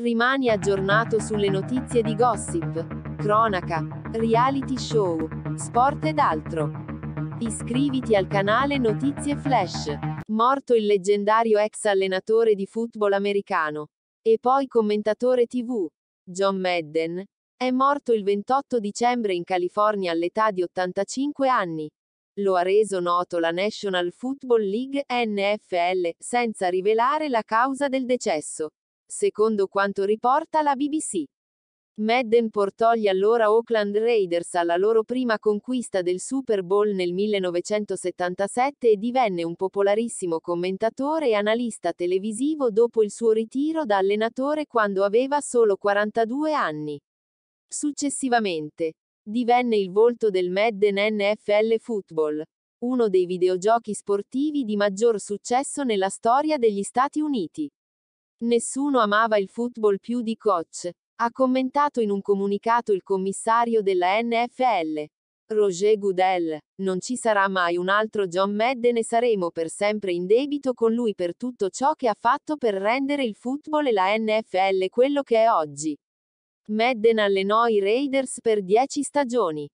Rimani aggiornato sulle notizie di gossip, cronaca, reality show, sport ed altro. Iscriviti al canale Notizie Flash. Morto il leggendario ex allenatore di football americano e poi commentatore TV, John Madden, è morto il 28 dicembre in California all'età di 85 anni. Lo ha reso noto la National Football League NFL, senza rivelare la causa del decesso secondo quanto riporta la BBC. Madden portò gli allora Oakland Raiders alla loro prima conquista del Super Bowl nel 1977 e divenne un popolarissimo commentatore e analista televisivo dopo il suo ritiro da allenatore quando aveva solo 42 anni. Successivamente, divenne il volto del Madden NFL Football, uno dei videogiochi sportivi di maggior successo nella storia degli Stati Uniti. Nessuno amava il football più di Koch, ha commentato in un comunicato il commissario della NFL. Roger Goodell, non ci sarà mai un altro John Madden e saremo per sempre in debito con lui per tutto ciò che ha fatto per rendere il football e la NFL quello che è oggi. Madden allenò i Raiders per 10 stagioni.